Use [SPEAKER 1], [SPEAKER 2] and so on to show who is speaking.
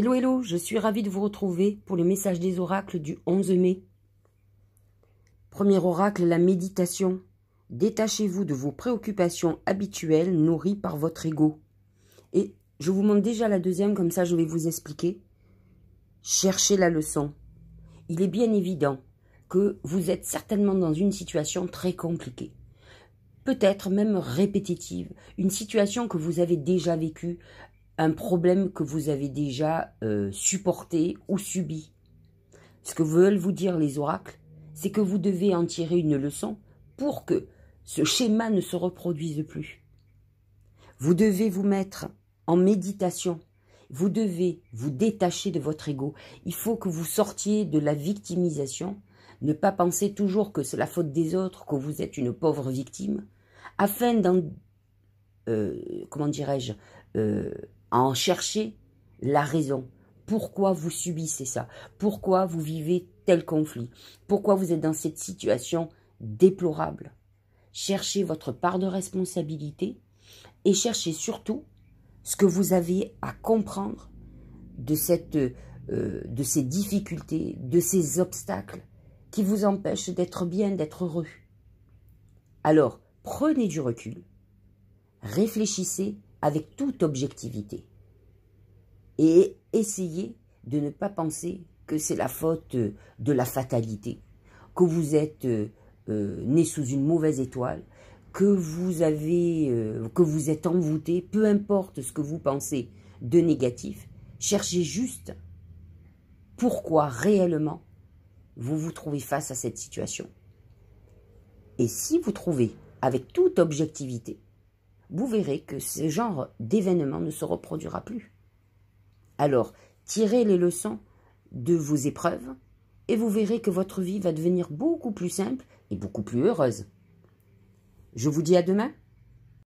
[SPEAKER 1] Hello hello, je suis ravie de vous retrouver pour le message des oracles du 11 mai. Premier oracle, la méditation. Détachez-vous de vos préoccupations habituelles nourries par votre ego. Et je vous montre déjà la deuxième, comme ça je vais vous expliquer. Cherchez la leçon. Il est bien évident que vous êtes certainement dans une situation très compliquée peut-être même répétitive, une situation que vous avez déjà vécue, un problème que vous avez déjà euh, supporté ou subi. Ce que veulent vous dire les oracles, c'est que vous devez en tirer une leçon pour que ce schéma ne se reproduise plus. Vous devez vous mettre en méditation. Vous devez vous détacher de votre ego. Il faut que vous sortiez de la victimisation. Ne pas penser toujours que c'est la faute des autres, que vous êtes une pauvre victime, afin d'en... Euh, comment dirais-je euh, en chercher la raison. Pourquoi vous subissez ça Pourquoi vous vivez tel conflit Pourquoi vous êtes dans cette situation déplorable Cherchez votre part de responsabilité et cherchez surtout ce que vous avez à comprendre de, cette, euh, de ces difficultés, de ces obstacles qui vous empêchent d'être bien, d'être heureux. Alors, prenez du recul, réfléchissez avec toute objectivité et essayez de ne pas penser que c'est la faute de la fatalité, que vous êtes euh, euh, né sous une mauvaise étoile, que vous avez, euh, que vous êtes envoûté, peu importe ce que vous pensez de négatif, cherchez juste pourquoi réellement vous vous trouvez face à cette situation. Et si vous trouvez avec toute objectivité vous verrez que ce genre d'événement ne se reproduira plus. Alors, tirez les leçons de vos épreuves et vous verrez que votre vie va devenir beaucoup plus simple et beaucoup plus heureuse. Je vous dis à demain.